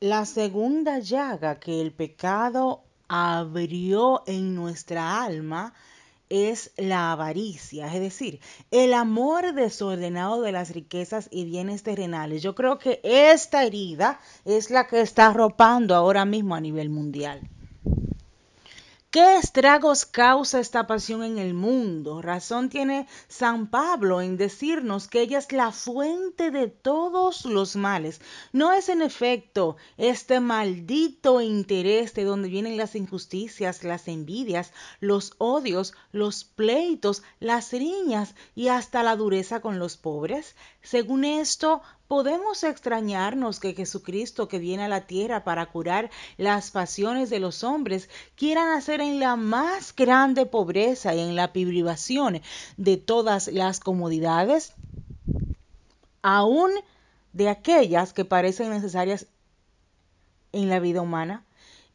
La segunda llaga que el pecado abrió en nuestra alma es la avaricia, es decir, el amor desordenado de las riquezas y bienes terrenales. Yo creo que esta herida es la que está arropando ahora mismo a nivel mundial. ¿Qué estragos causa esta pasión en el mundo? Razón tiene San Pablo en decirnos que ella es la fuente de todos los males. No es en efecto este maldito interés de donde vienen las injusticias, las envidias, los odios, los pleitos, las riñas y hasta la dureza con los pobres, según esto, podemos extrañarnos que Jesucristo, que viene a la tierra para curar las pasiones de los hombres, quiera nacer en la más grande pobreza y en la privación de todas las comodidades, aún de aquellas que parecen necesarias en la vida humana.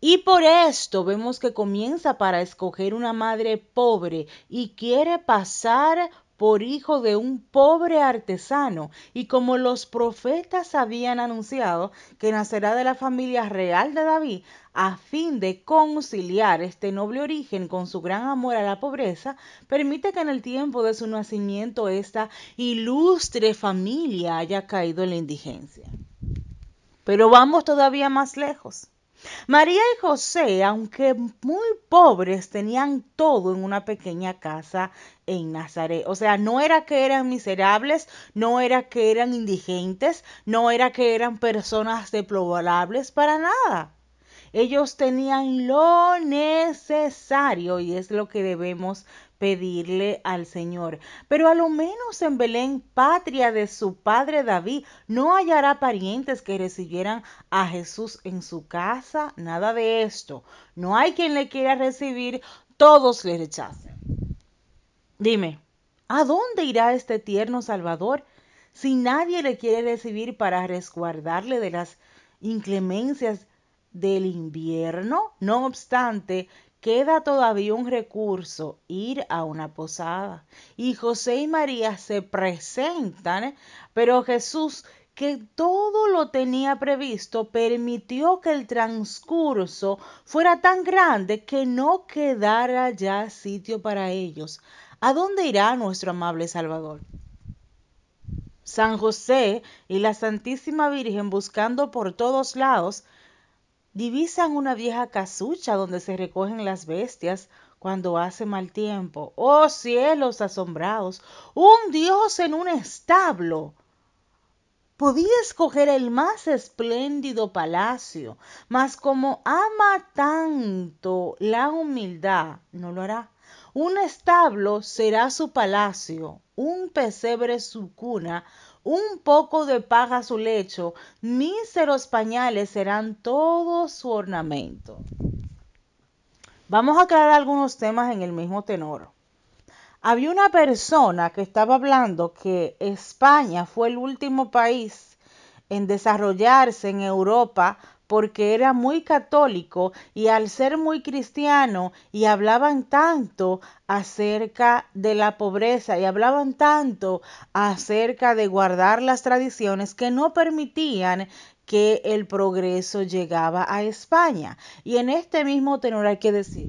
Y por esto vemos que comienza para escoger una madre pobre y quiere pasar por hijo de un pobre artesano, y como los profetas habían anunciado que nacerá de la familia real de David, a fin de conciliar este noble origen con su gran amor a la pobreza, permite que en el tiempo de su nacimiento esta ilustre familia haya caído en la indigencia. Pero vamos todavía más lejos. María y José, aunque muy pobres, tenían todo en una pequeña casa en Nazaret. O sea, no era que eran miserables, no era que eran indigentes, no era que eran personas deplorables para nada. Ellos tenían lo necesario y es lo que debemos pedirle al Señor. Pero a lo menos en Belén, patria de su padre David, no hallará parientes que recibieran a Jesús en su casa. Nada de esto. No hay quien le quiera recibir, todos le rechacen. Dime, ¿a dónde irá este tierno Salvador si nadie le quiere recibir para resguardarle de las inclemencias del invierno? No obstante, queda todavía un recurso, ir a una posada. Y José y María se presentan, pero Jesús, que todo lo tenía previsto, permitió que el transcurso fuera tan grande que no quedara ya sitio para ellos. ¿A dónde irá nuestro amable Salvador? San José y la Santísima Virgen buscando por todos lados Divisan una vieja casucha donde se recogen las bestias cuando hace mal tiempo. ¡Oh cielos asombrados! ¡Un dios en un establo! Podía escoger el más espléndido palacio, mas como ama tanto la humildad, no lo hará. Un establo será su palacio, un pesebre su cuna, un poco de paja su lecho, míseros pañales serán todo su ornamento. Vamos a aclarar algunos temas en el mismo tenor. Había una persona que estaba hablando que España fue el último país en desarrollarse en Europa porque era muy católico y al ser muy cristiano y hablaban tanto acerca de la pobreza y hablaban tanto acerca de guardar las tradiciones que no permitían que el progreso llegaba a España. Y en este mismo tenor hay que decir,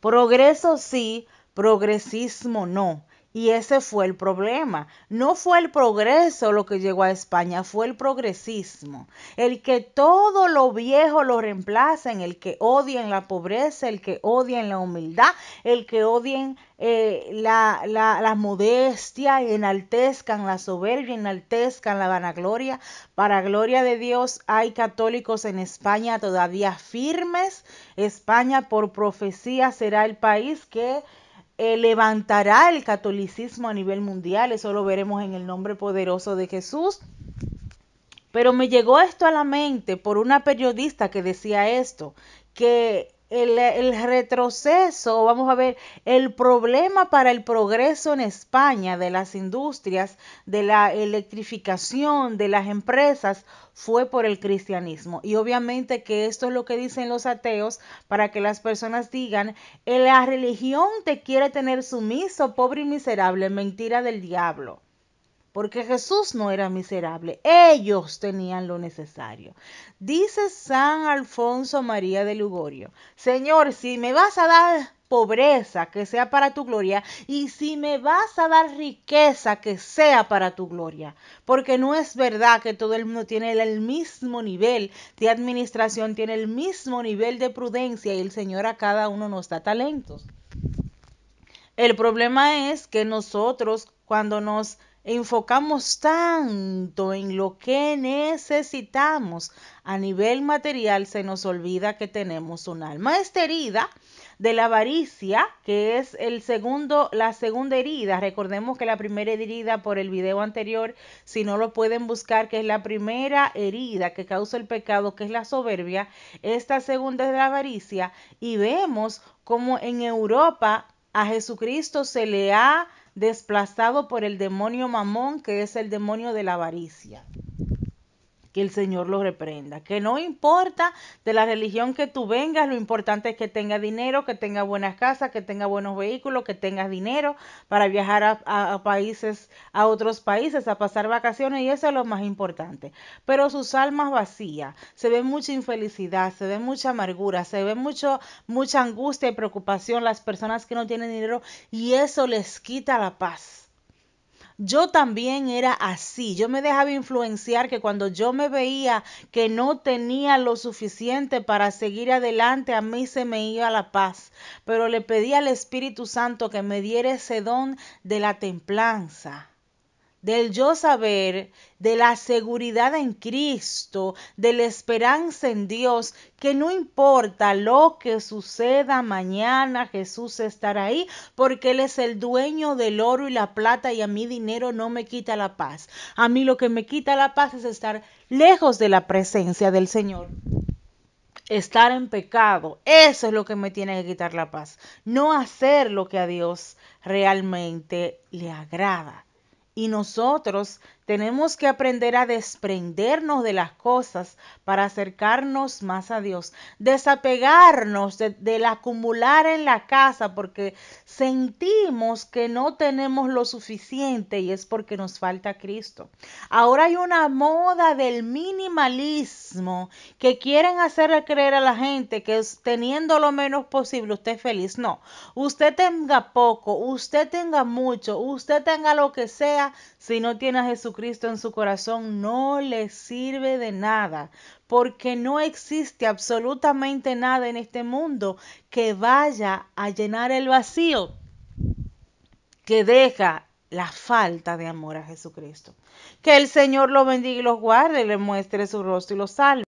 progreso sí, progresismo no. Y ese fue el problema. No fue el progreso lo que llegó a España, fue el progresismo. El que todo lo viejo lo reemplacen, el que odien la pobreza, el que odien la humildad, el que odien eh, la, modestia, enaltezcan la soberbia, enaltezcan la vanagloria. Para gloria de Dios hay católicos en España todavía firmes. España por profecía será el país que eh, levantará el catolicismo a nivel mundial, eso lo veremos en el nombre poderoso de Jesús. Pero me llegó esto a la mente por una periodista que decía esto, que el, retroceso, vamos a ver, el problema para el progreso en España de las industrias, de la electrificación, de las empresas, fue por el cristianismo. Y obviamente que esto es lo que dicen los ateos para que las personas digan, la religión te quiere tener sumiso, pobre y miserable, mentira del diablo porque Jesús no era miserable, ellos tenían lo necesario. Dice San Alfonso María de Lugorio, Señor, si me vas a dar pobreza, que sea para tu gloria, y si me vas a dar riqueza, que sea para tu gloria, porque no es verdad que todo el mundo tiene el mismo nivel de administración, tiene el mismo nivel de prudencia, y el Señor a cada uno nos da talentos. El problema es que nosotros cuando nos enfocamos tanto en lo que necesitamos a nivel material, se nos olvida que tenemos un alma. Esta herida de la avaricia, que es el segundo, la segunda herida. Recordemos que la primera herida por el video anterior, si no lo pueden buscar, que es la primera herida que causa el pecado, que es la soberbia. Esta segunda es la avaricia. Y vemos como en Europa a Jesucristo se le ha desplazado por el demonio mamón, que es el demonio de la avaricia que el Señor lo reprenda. Que no importa de la religión que tú vengas, lo importante es que tenga dinero, que tenga buenas casas, que tenga buenos vehículos, que tengas dinero para viajar a, países, a otros países, a pasar vacaciones y eso es lo más importante. Pero sus almas vacías, se ve mucha infelicidad, se ve mucha amargura, se ve mucho, mucha angustia y preocupación las personas que no tienen dinero y eso les quita la paz yo también era así. Yo me dejaba influenciar que cuando yo me veía que no tenía lo suficiente para seguir adelante, a mí se me iba la paz. Pero le pedí al Espíritu Santo que me diera ese don de la templanza del yo saber, de la seguridad en Cristo, de la esperanza en Dios, que no importa lo que suceda mañana, Jesús estará ahí, porque Él es el dueño del oro y la plata y a mi dinero no me quita la paz. A mí lo que me quita la paz es estar lejos de la presencia del Señor estar en pecado. Eso es lo que me tiene que quitar la paz. No hacer lo que a Dios realmente le agrada y nosotros tenemos que aprender a desprendernos de las cosas para acercarnos más a Dios, desapegarnos del acumular en la casa porque sentimos que no tenemos lo suficiente y es porque nos falta Cristo. Ahora hay una moda del minimalismo que quieren hacer creer a la gente que teniendo lo menos posible usted es feliz. No, usted tenga poco, usted tenga mucho, usted tenga lo que sea si no tiene a Jesucristo en su corazón no le sirve de nada, porque no existe absolutamente nada en este mundo que vaya a llenar el vacío que deja la falta de amor a Jesucristo. Que el Señor lo bendiga y los guarde, le muestre su rostro y lo salve.